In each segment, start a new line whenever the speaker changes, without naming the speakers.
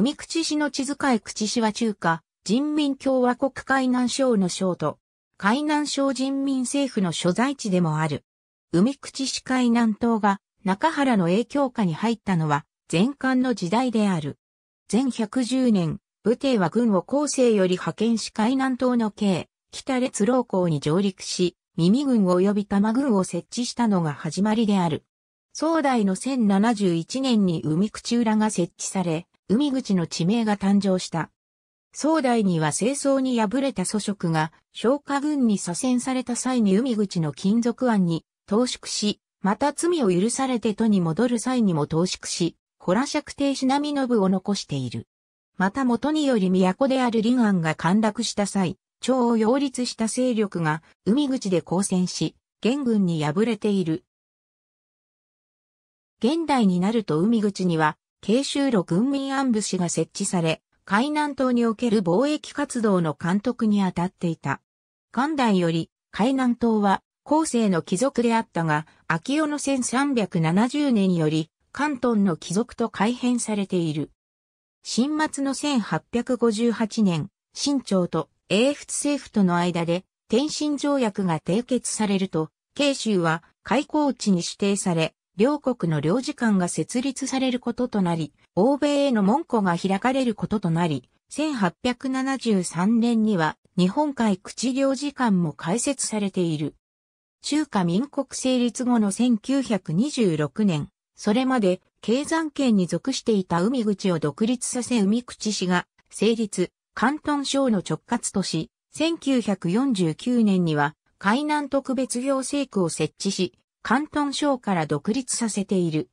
海口市の地図会口市は中華人民共和国海南省の省都、海南省人民政府の所在地でもある。海口市海南島が中原の影響下に入ったのは前漢の時代である。前110年、武帝は軍を後世より派遣し海南島の京、北列老港に上陸し、耳軍及び玉軍を設置したのが始まりである。壮大の1071年に海口裏が設置され、海口の地名が誕生した。壮大には清掃に敗れた祖職が、昇華軍に左遷された際に海口の金属案に投縮し、また罪を許されて都に戻る際にも投縮し、ホラ釈定し並信を残している。また元により都である林安が陥落した際、朝を擁立した勢力が海口で交戦し、元軍に敗れている。現代になると海口には慶州路軍民安部市が設置され、海南島における貿易活動の監督に当たっていた。元代より海南島は後世の貴族であったが、秋代の1370年より関東の貴族と改変されている。新末の1858年、清朝と英仏政府との間で天津条約が締結されると、慶州は開港地に指定され、両国の領事館が設立されることとなり、欧米への門戸が開かれることとなり、1873年には日本海口領事館も開設されている。中華民国成立後の1926年、それまで経山県に属していた海口を独立させ海口市が成立、関東省の直轄とし、1949年には海南特別行政区を設置し、関東省から独立させている。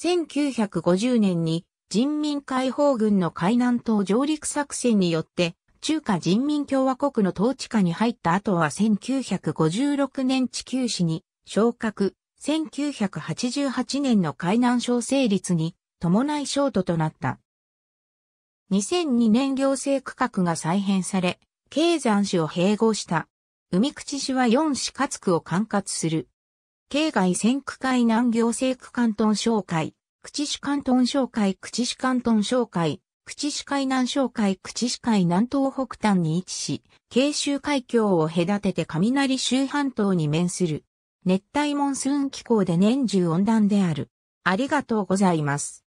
1950年に人民解放軍の海南島上陸作戦によって中華人民共和国の統治下に入った後は1956年地球史に昇格、1988年の海南省成立に伴い省都となった。2002年行政区画が再編され、経山市を併合した。海口市は4市活区を管轄する。境外先区会南行政区関東商会、口市関東商会、口市関東商会、口市海南商会、口市海南東北端に位置し、慶州海峡を隔てて雷州半島に面する。熱帯モンスーン気候で年中温暖である。ありがとうございます。